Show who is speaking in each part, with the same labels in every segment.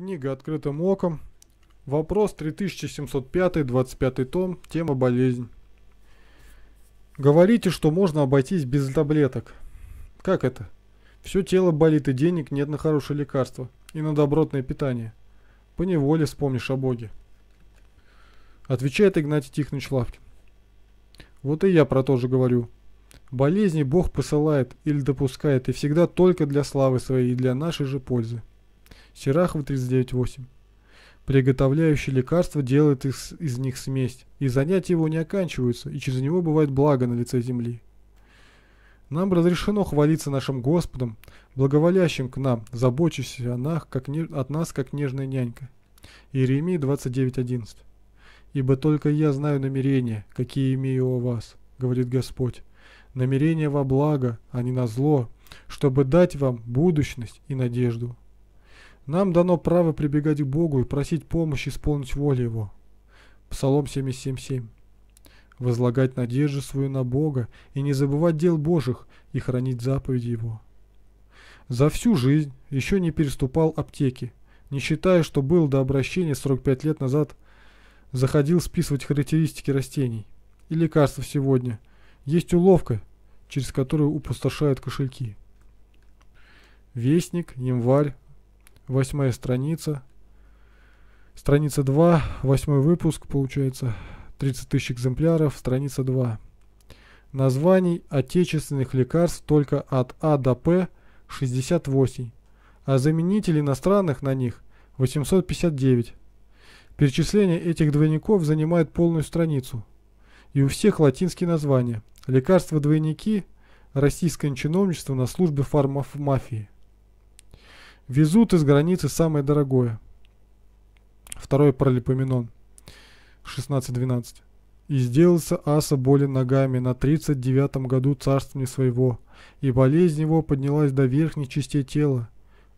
Speaker 1: Книга «Открытым оком». Вопрос 3705, 25 том, тема «Болезнь». Говорите, что можно обойтись без таблеток. Как это? Все тело болит и денег нет на хорошее лекарство и на добротное питание. По неволе вспомнишь о Боге. Отвечает Игнатий Тихонович Лавкин. Вот и я про то же говорю. Болезни Бог посылает или допускает, и всегда только для славы своей и для нашей же пользы. Серахова 39.8. Приготовляющий лекарства делает из, из них смесь, и занятия его не оканчиваются, и через него бывает благо на лице земли. Нам разрешено хвалиться нашим Господом, благоволящим к нам, заботящимся о нас, как от нас, как нежная нянька. Иеремия 29.11. «Ибо только я знаю намерения, какие имею у вас, — говорит Господь, — намерения во благо, а не на зло, чтобы дать вам будущность и надежду». Нам дано право прибегать к Богу и просить помощи исполнить волю Его. Псалом 77.7. Возлагать надежду свою на Бога и не забывать дел Божьих и хранить заповеди Его. За всю жизнь еще не переступал аптеки, не считая, что был до обращения 45 лет назад, заходил списывать характеристики растений и лекарства сегодня. Есть уловка, через которую упустошают кошельки. Вестник, январь, Восьмая страница. Страница 2, восьмой выпуск, получается, 30 тысяч экземпляров, страница 2. Названий отечественных лекарств только от А до П 68, а заменителей иностранных на них 859. Перечисление этих двойников занимает полную страницу. И у всех латинские названия. Лекарства-двойники, российское чиновничество на службе фармафии. Везут из границы самое дорогое. Второй паралипоменон. 16-12. И сделался Аса болен ногами на 39-м году царствования своего, и болезнь его поднялась до верхней части тела,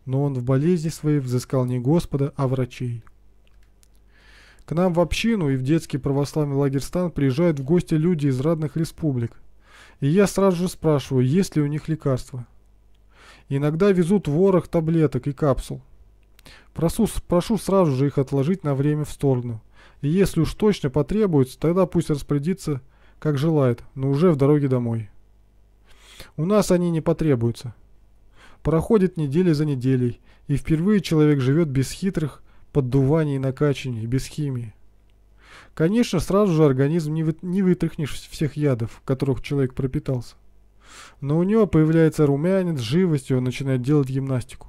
Speaker 1: но он в болезни своей взыскал не Господа, а врачей. К нам в общину и в детский православный лагерь стан приезжают в гости люди из разных республик. И я сразу же спрашиваю, есть ли у них лекарства. Иногда везут ворох таблеток и капсул. Прошу, прошу сразу же их отложить на время в сторону. И если уж точно потребуется, тогда пусть распорядится, как желает, но уже в дороге домой. У нас они не потребуются. Проходит неделя за неделей, и впервые человек живет без хитрых поддуваний и накачаний, без химии. Конечно, сразу же организм не, вы, вытряхнешь всех ядов, которых человек пропитался. Но у него появляется румянец, живостью он начинает делать гимнастику.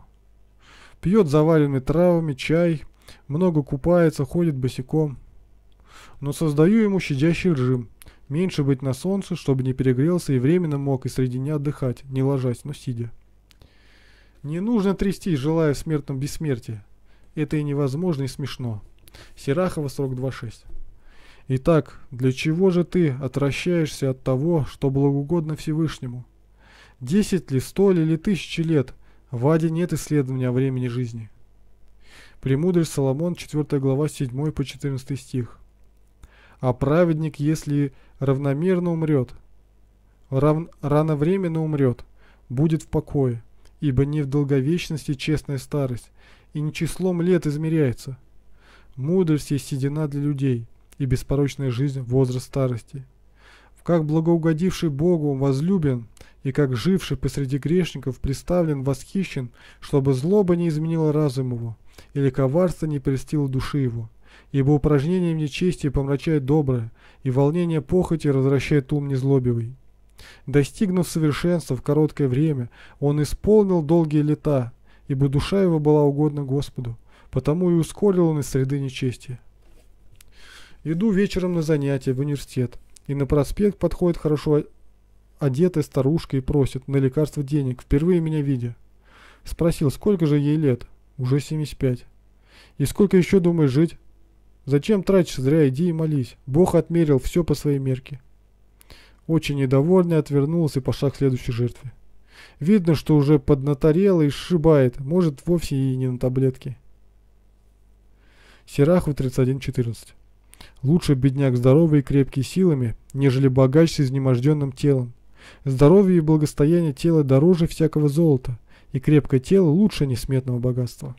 Speaker 1: Пьет заваленный травами чай, много купается, ходит босиком. Но создаю ему щадящий режим. Меньше быть на солнце, чтобы не перегрелся и временно мог и среди дня отдыхать, не ложась, но сидя. Не нужно трястись, желая смертном бессмертия. Это и невозможно, и смешно. Серахова, срок 26. Итак, для чего же ты отвращаешься от того, что благоугодно Всевышнему? Десять ли, сто ли, или тысячи лет? В Аде нет исследования о времени жизни. Премудрый Соломон, 4 глава, 7 по 14 стих. А праведник, если равномерно умрет, рав... рановременно умрет, будет в покое, ибо не в долговечности честная старость, и не числом лет измеряется. Мудрость есть седина для людей, и беспорочная жизнь возраст старости. Как благоугодивший Богу возлюбен, и как живший посреди грешников представлен, восхищен, чтобы злоба не изменила разум его, или коварство не перестило души его. Ибо упражнением в помрачает доброе, и волнение похоти развращает ум незлобивый. Достигнув совершенства в короткое время, он исполнил долгие лета, ибо душа его была угодна Господу, потому и ускорил он из среды нечестия. Иду вечером на занятия в университет, и на проспект подходит хорошо одетая старушка и просит на лекарство денег, впервые меня видя. Спросил, сколько же ей лет? Уже 75. И сколько еще думаешь жить? Зачем тратишь зря, иди и молись. Бог отмерил все по своей мерке. Очень недовольный отвернулся и пошла к следующей жертве. Видно, что уже поднаторела и сшибает, может вовсе и не на таблетке. Серахов 3114 Лучше бедняк здоровый и крепкий силами, нежели богач с изнеможденным телом. Здоровье и благостояние тела дороже всякого золота, и крепкое тело лучше несметного богатства.